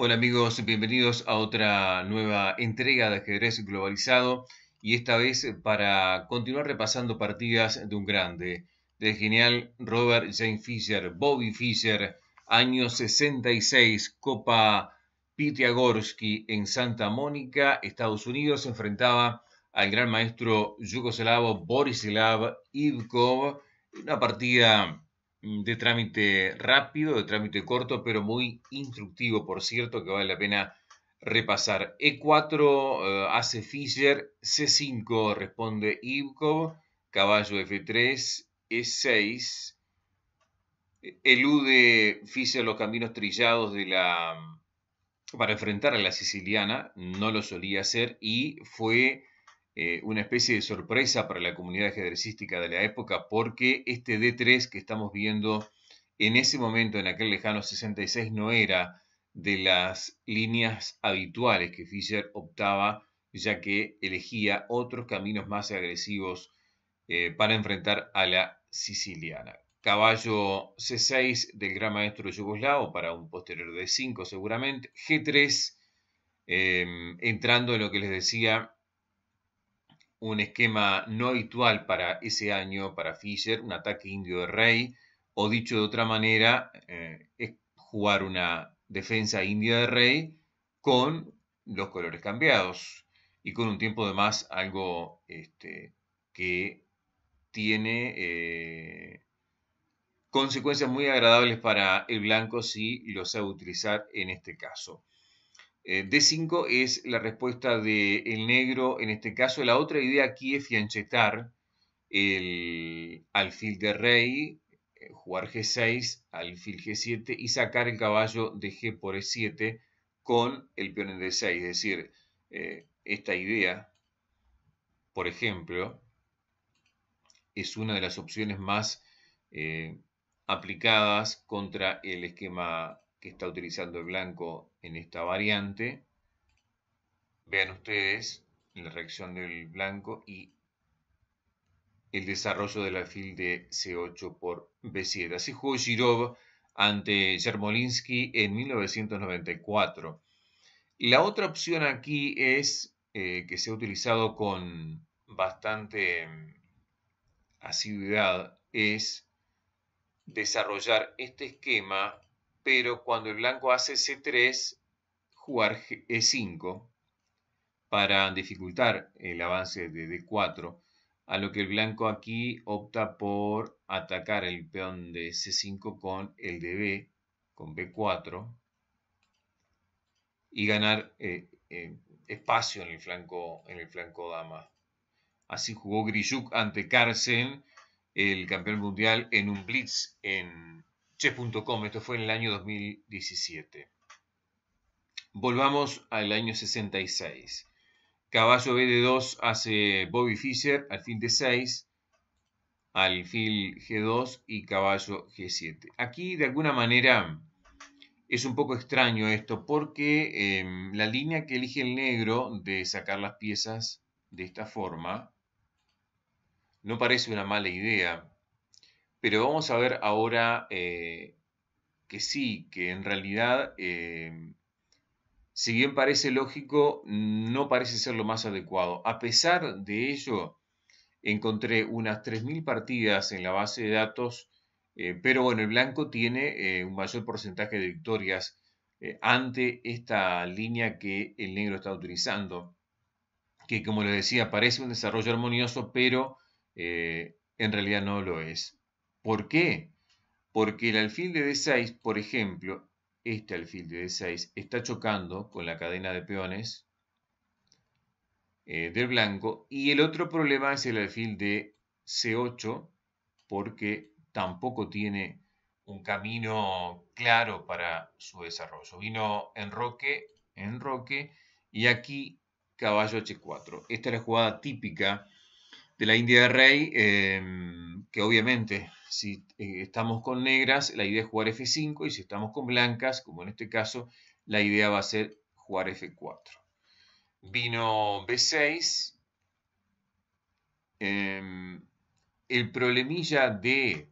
Hola amigos, bienvenidos a otra nueva entrega de ajedrez globalizado y esta vez para continuar repasando partidas de un grande, del genial Robert Jane Fisher, Bobby Fischer, año 66, Copa Pitiagorsky en Santa Mónica, Estados Unidos, se enfrentaba al gran maestro yugoslavo Borislav Ivkov, una partida Mm, de trámite rápido, de trámite corto, pero muy instructivo, por cierto, que vale la pena repasar. E4 hace eh, Fischer, C5 responde Ivkov, caballo F3, E6, elude Fischer los caminos trillados de la para enfrentar a la siciliana, no lo solía hacer y fue eh, una especie de sorpresa para la comunidad ajedrecística de la época, porque este D3 que estamos viendo en ese momento, en aquel lejano 66, no era de las líneas habituales que Fischer optaba, ya que elegía otros caminos más agresivos eh, para enfrentar a la siciliana. Caballo C6 del gran maestro yugoslavo para un posterior D5 seguramente. G3, em, entrando en lo que les decía, un esquema no habitual para ese año, para Fischer, un ataque indio de rey, o dicho de otra manera, eh, es jugar una defensa india de rey con los colores cambiados y con un tiempo de más algo este, que tiene eh, consecuencias muy agradables para el blanco si lo sabe utilizar en este caso. Eh, D5 es la respuesta del negro en este caso. La otra idea aquí es fianchetar el alfil de rey, eh, jugar G6, alfil G7 y sacar el caballo de G por E7 con el peón en D6. Es decir, eh, esta idea, por ejemplo, es una de las opciones más aplicadas contra el esquema que está utilizando el blanco en esta variante, vean ustedes la reacción del blanco y el desarrollo del alfil de C8 por B7. Así jugó Girov ante Yermolinsky en 1994. La otra opción aquí es eh, que se ha utilizado con bastante mm, asiduidad, es desarrollar este esquema pero cuando el blanco hace C3, jugar E5 para dificultar el avance de D4, a lo que el blanco aquí opta por atacar el peón de C5 con el de B, con B4, y ganar eh, eh, espacio en el, flanco, en el flanco dama. Así jugó Grishuk ante Carlsen, el campeón mundial, en un blitz en, Chess.com, esto fue en el año 2017. Volvamos al año 66. Caballo B 2 hace Bobby Fischer, alfil de 6, al alfil G2 y caballo G7. Aquí de alguna manera es un poco extraño esto porque em, la línea que elige el negro de sacar las piezas de esta forma no parece una mala idea pero vamos a ver ahora eh, que sí, que en realidad, eh, si bien parece lógico, no parece ser lo más adecuado. A pesar de ello, encontré unas 3.000 partidas en la base de datos, eh, pero bueno, el blanco tiene un mayor porcentaje de victorias ante esta línea que el negro está utilizando, que como les decía, parece un desarrollo armonioso, pero en realidad no lo es. ¿Por qué? Porque el alfil de D6, por ejemplo, este alfil de D6 está chocando con la cadena de peones eh, del blanco y el otro problema es el alfil de C8 porque tampoco tiene un camino claro para su desarrollo. Vino enroque, enroque y aquí caballo H4. Esta es la jugada típica de la India de Rey, em, que obviamente si eh, estamos con negras, la idea es jugar F5 y si estamos con blancas, como en este caso, la idea va a ser jugar F4. Vino B6. Em, el problemilla de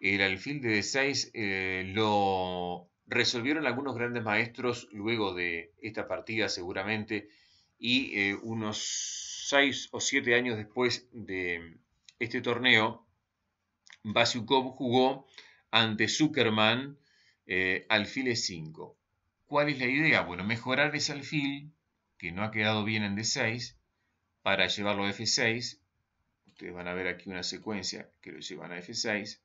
el alfil de D6 eh, lo resolvieron algunos grandes maestros luego de esta partida seguramente y eh, unos 6 o 7 años después de este torneo, Basiukov jugó ante Zuckerman eh, alfil E5. ¿Cuál es la idea? Bueno, mejorar ese alfil, que no ha quedado bien en D6, para llevarlo a F6. Ustedes van a ver aquí una secuencia que lo llevan a F6.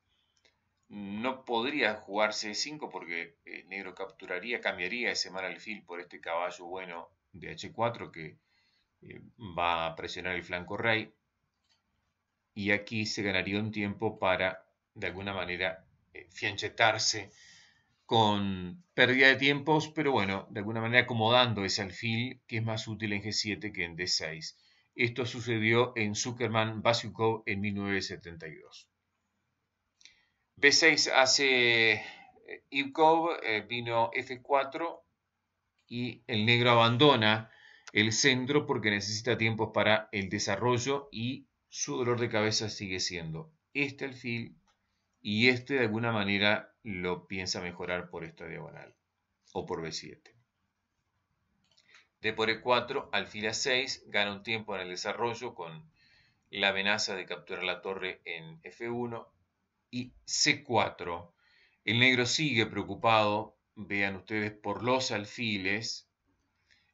No podría jugar c 5 porque eh, negro capturaría, cambiaría ese mal alfil por este caballo bueno de H4 que eh, va a presionar el flanco rey y aquí se ganaría un tiempo para, de alguna manera, eh, fianchetarse con pérdida de tiempos, pero bueno, de alguna manera acomodando ese alfil que es más útil en G7 que en D6. Esto sucedió en Zuckerman Basikov en 1972. B6 hace eh, Ivkov, vino F4 y el negro abandona el centro porque necesita tiempo para el desarrollo y su dolor de cabeza sigue siendo este alfil y este de alguna manera lo piensa mejorar por esta diagonal o por B7. D por E4, alfil A6, gana un tiempo en el desarrollo con la amenaza de capturar la torre en F1 y C4. El negro sigue preocupado, vean ustedes, por los alfiles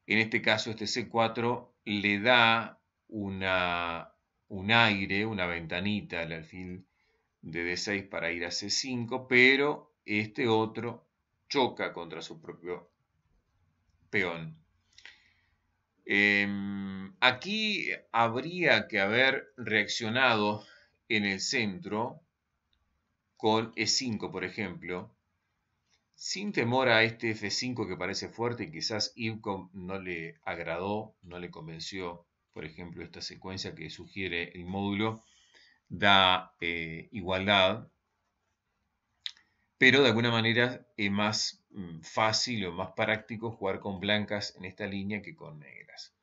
en este caso, este C4 le da una, un aire, una ventanita al alfil de D6 para ir a C5, pero este otro choca contra su propio peón. Em, aquí habría que haber reaccionado en el centro con E5, por ejemplo, sin temor a este F5 que parece fuerte, quizás ibcom no le agradó, no le convenció, por ejemplo, esta secuencia que sugiere el módulo, da eh, igualdad, pero de alguna manera es más mm, fácil o más práctico jugar con blancas en esta línea que con negras.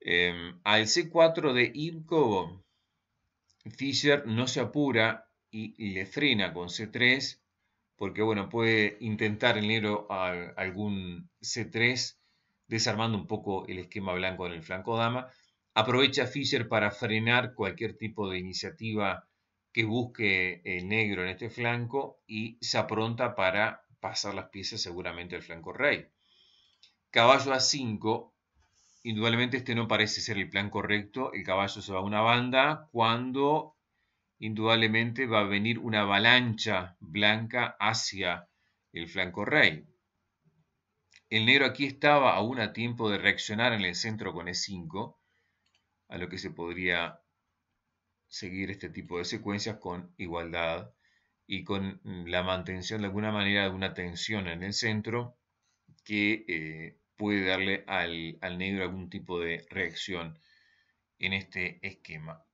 Em, al C4 de ibcom Fischer no se apura y le frena con C3, porque bueno, puede intentar el negro algún C3, desarmando un poco el esquema blanco en el flanco dama. Aprovecha Fischer para frenar cualquier tipo de iniciativa que busque el negro en este flanco y se apronta para pasar las piezas seguramente al flanco rey. Caballo a 5, indudablemente este no parece ser el plan correcto, el caballo se va a una banda cuando indudablemente va a venir una avalancha blanca hacia el flanco rey. El negro aquí estaba aún a tiempo de reaccionar en el centro con E5, a lo que se podría seguir este tipo de secuencias con igualdad y con la mantención de alguna manera de una tensión en el centro que eh, puede darle al, al negro algún tipo de reacción en este esquema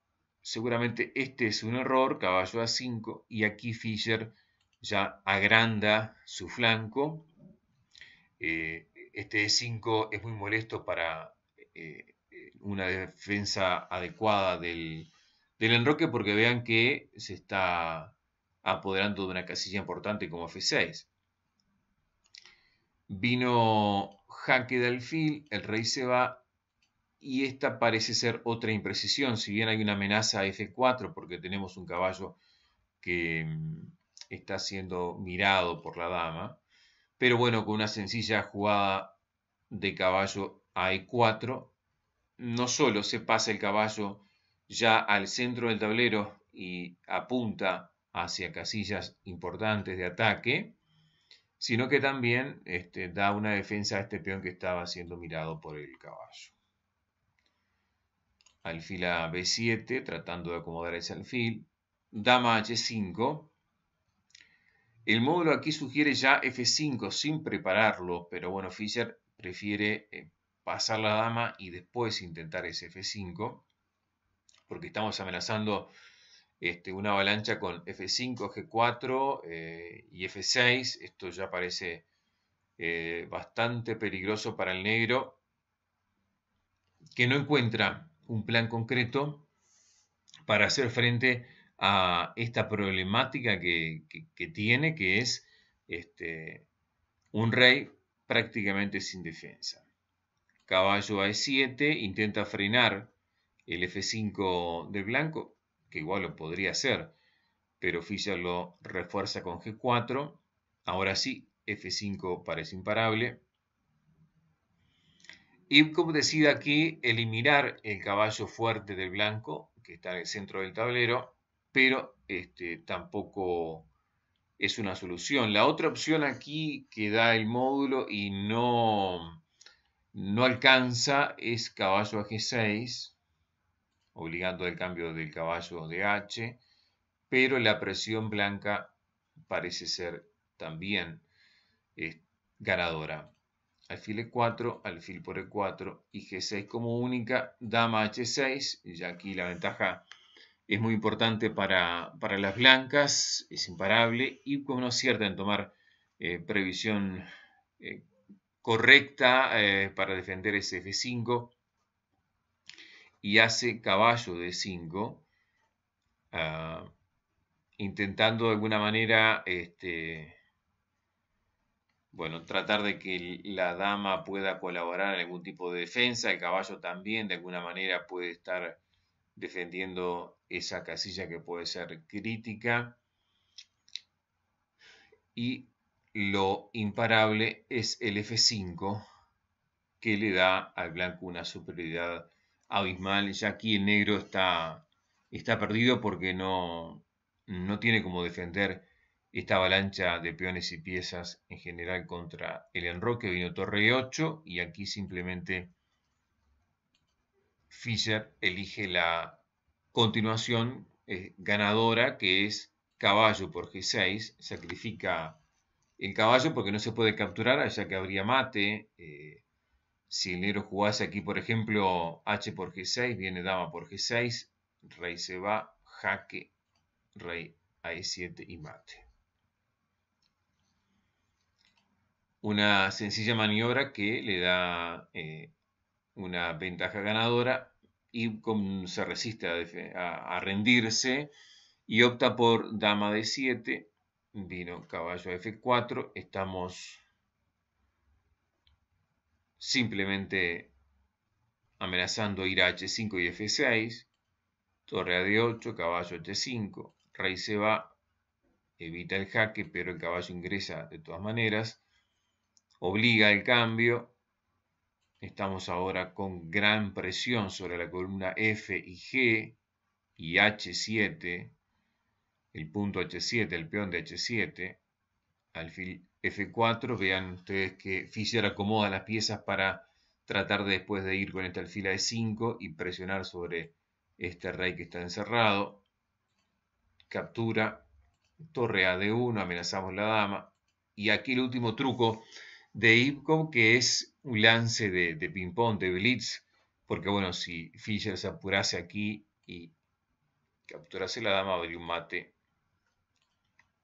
seguramente este es un error, caballo a 5, y aquí Fischer ya agranda su flanco. Eh, este E5 es muy molesto para eh, una defensa adecuada del, del, enroque porque vean que se está apoderando de una casilla importante como F6. Vino jaque de alfil, el rey se va y esta parece ser otra imprecisión, si bien hay una amenaza a F4 porque tenemos un caballo que mm, está siendo mirado por la dama, pero bueno, con una sencilla jugada de caballo a E4, no solo se pasa el caballo ya al centro del tablero y apunta hacia casillas importantes de ataque, sino que también este, da una defensa a este peón que estaba siendo mirado por el caballo alfil a b7, tratando de acomodar ese alfil, dama h5. El módulo aquí sugiere ya f5 sin prepararlo, pero bueno, Fischer prefiere eh, pasar la dama y después intentar ese f5, porque estamos amenazando este, una avalancha con f5, g4 eh, y f6. Esto ya parece eh, bastante peligroso para el negro, que no encuentra un plan concreto para hacer frente a esta problemática que, tiene, que es este, un rey prácticamente sin defensa. Caballo a 7 intenta frenar el F5 de blanco, que igual lo podría hacer, pero Fischer lo refuerza con G4. Ahora sí, F5 parece imparable como decide aquí eliminar el caballo fuerte del blanco, que está en el centro del tablero, pero este, tampoco es una solución. La otra opción aquí que da el módulo y no, no alcanza es caballo a G6, obligando el cambio del caballo de H, pero la presión blanca parece ser también eh, ganadora alfil e4, alfil por e4 y g6 como única, dama h6, ya aquí la ventaja es muy importante para, las blancas, es imparable y como no cierta en tomar eh, previsión eh, correcta eh, para defender ese f5 y hace caballo de 5 ah, intentando de alguna manera este, bueno, tratar de que la dama pueda colaborar en algún tipo de defensa, el caballo también de alguna manera puede estar defendiendo esa casilla que puede ser crítica. Y lo imparable es el F5 que le da al blanco una superioridad abismal. Ya aquí el negro está, está perdido porque no, no tiene como defender esta avalancha de peones y piezas en general contra el enroque vino torre e8 y aquí simplemente Fischer elige la continuación eh, ganadora que es caballo por g6, sacrifica el caballo porque no se puede capturar, ya que habría mate. Eh, si el negro jugase aquí, por ejemplo, h por g6, viene dama por g6, rey se va, jaque, rey a e7 y mate. Una sencilla maniobra que le da eh, una ventaja ganadora y se resiste a, rendirse y opta por dama de 7, vino caballo f4, estamos simplemente amenazando ir a h5 y f6, torre a d8, caballo h5, rey se va, evita el jaque, pero el caballo ingresa de todas maneras, obliga el cambio. Estamos ahora con gran presión sobre la columna F y G y H7, el punto H7, el peón de H7, alfil F4. Vean ustedes que Fischer acomoda las piezas para tratar después de ir con esta alfila de E5 y presionar sobre este rey que está encerrado. Captura, torre a de 1 amenazamos la dama. Y aquí el último truco de Ibco que es un lance de, de ping-pong, de blitz, porque bueno, si Fischer se apurase aquí y capturase la dama, habría un mate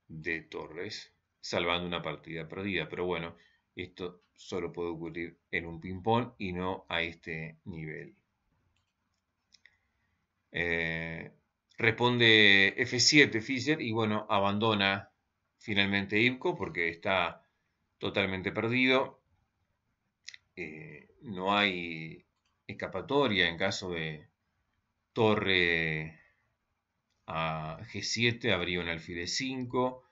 de Torres, salvando una partida perdida. Pero bueno, esto solo puede ocurrir en un ping-pong y no a este nivel. Eh, responde F7 Fischer y bueno, abandona finalmente Ipco porque está totalmente perdido. Eh, no hay escapatoria en caso de torre a G7, habría un alfil de 5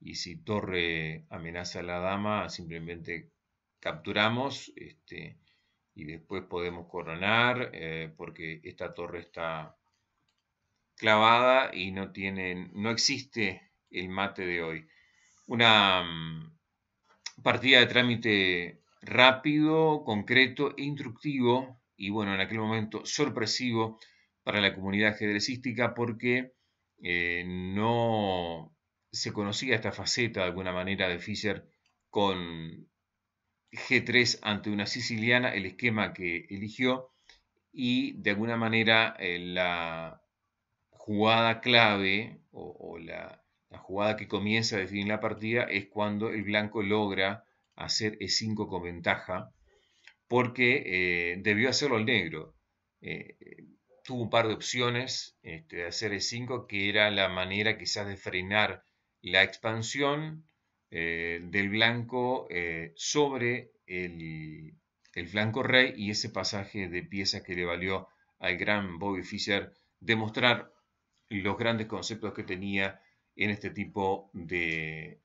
Y si torre amenaza a la dama, simplemente capturamos este, y después podemos coronar eh, porque esta torre está clavada y no, tiene... no existe el mate de hoy. Una mm, partida de trámite rápido, concreto e instructivo, y bueno, en aquel momento sorpresivo para la comunidad ajedrecística porque eh, no se conocía esta faceta de alguna manera de Fischer con G3 ante una siciliana, el esquema que eligió, y de alguna manera eh, la jugada clave o la la jugada que comienza a definir la partida es cuando el blanco logra hacer E5 con ventaja, porque eh, debió hacerlo el negro. Eh, tuvo un par de opciones este, de hacer E5, que era la manera quizás de frenar la expansión eh, del blanco sobre el, el flanco rey y ese pasaje de piezas que le valió al gran Bobby Fischer demostrar los grandes conceptos que tenía en este tipo de,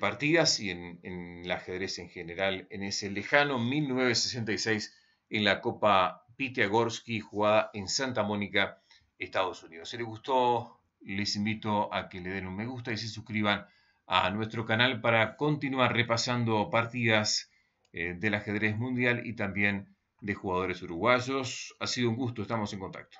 partidas y en, el ajedrez en general, en ese lejano 1966 en la Copa Pitiagorsky jugada en Santa Mónica, Estados Unidos. Si les gustó, les invito a que le den un me gusta y se suscriban a nuestro canal para continuar repasando partidas eh, del ajedrez mundial y también de jugadores uruguayos. Ha sido un gusto, estamos en contacto.